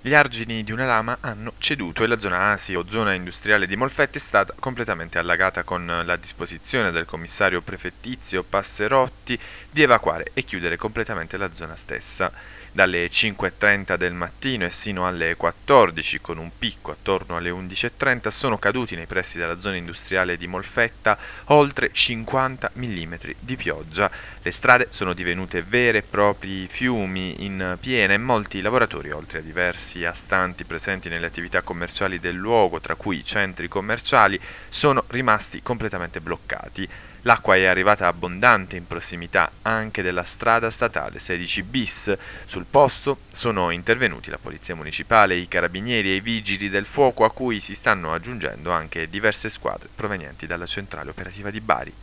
Gli argini di una lama hanno ceduto e la zona ASI o zona industriale di Molfetti è stata completamente allagata con la disposizione del commissario prefettizio Passerotti di evacuare e chiudere completamente la zona stessa. Dalle 5.30 del mattino e sino alle 14, con un picco attorno alle 11.30, sono caduti nei pressi della zona industriale di Molfetta oltre 50 mm di pioggia. Le strade sono divenute vere e propri fiumi in piena e molti lavoratori, oltre a diversi negozi a presenti nelle attività commerciali del luogo, tra cui i centri commerciali, sono rimasti completamente bloccati. L'acqua è arrivata abbondante in prossimità anche della strada statale 16 bis. Sul posto sono intervenuti la Polizia Municipale, i Carabinieri e i Vigili del Fuoco a cui si stanno aggiungendo anche diverse squadre provenienti dalla centrale operativa di Bari.